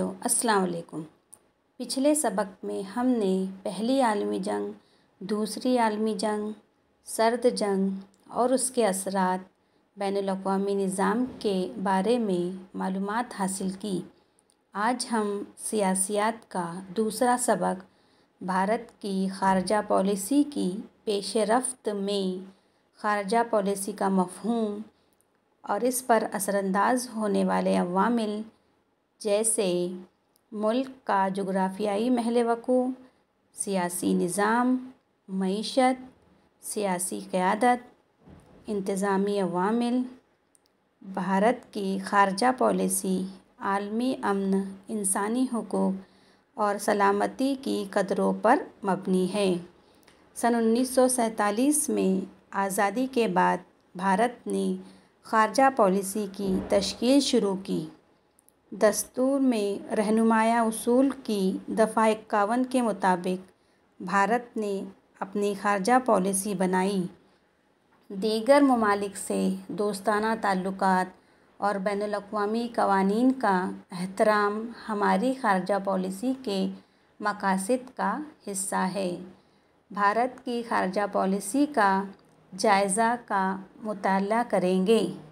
बच्चों अस्सलाम वालेकुम पिछले सबक में हमने पहली आलमी जंग दूसरी आलमी जंग सर्द जंग और उसके असरात बैन अवी निज़ाम के बारे में मालूम हासिल की आज हम सियासियात का दूसरा सबक भारत की खारजा पॉलिसी की पेश रफ्त में खारजा पॉलिसी का मफहूम और इस पर असरानंदाज होने वाले अवामिल जैसे मुल्क का जग्राफियाई महल वक़ू सियासी निज़ाम मीशत सियासी क़्यादत इंतज़ामी अवामिल भारत की ख़ारजा पॉलिसी आलमी अमन इंसानी हकूक़ और सलामती की कदरों पर मबनी है सन उन्नीस में आज़ादी के बाद भारत ने खारजा पॉलिसी की तश्ील शुरू की दस्तूर में रहनुमाया उसूल की दफ़ा इक्यावन के मुताबिक भारत ने अपनी ख़ारजा पॉलिसी बनाई दीगर ममालिक से दोस्ताना ताल्लुक़ और बैन अवी कवानीन का एहतराम हमारी ख़ारजा पॉलिसी के मकासद का हिस्सा है भारत की ख़ारजा पॉलिसी का जायज़ा का मताल करेंगे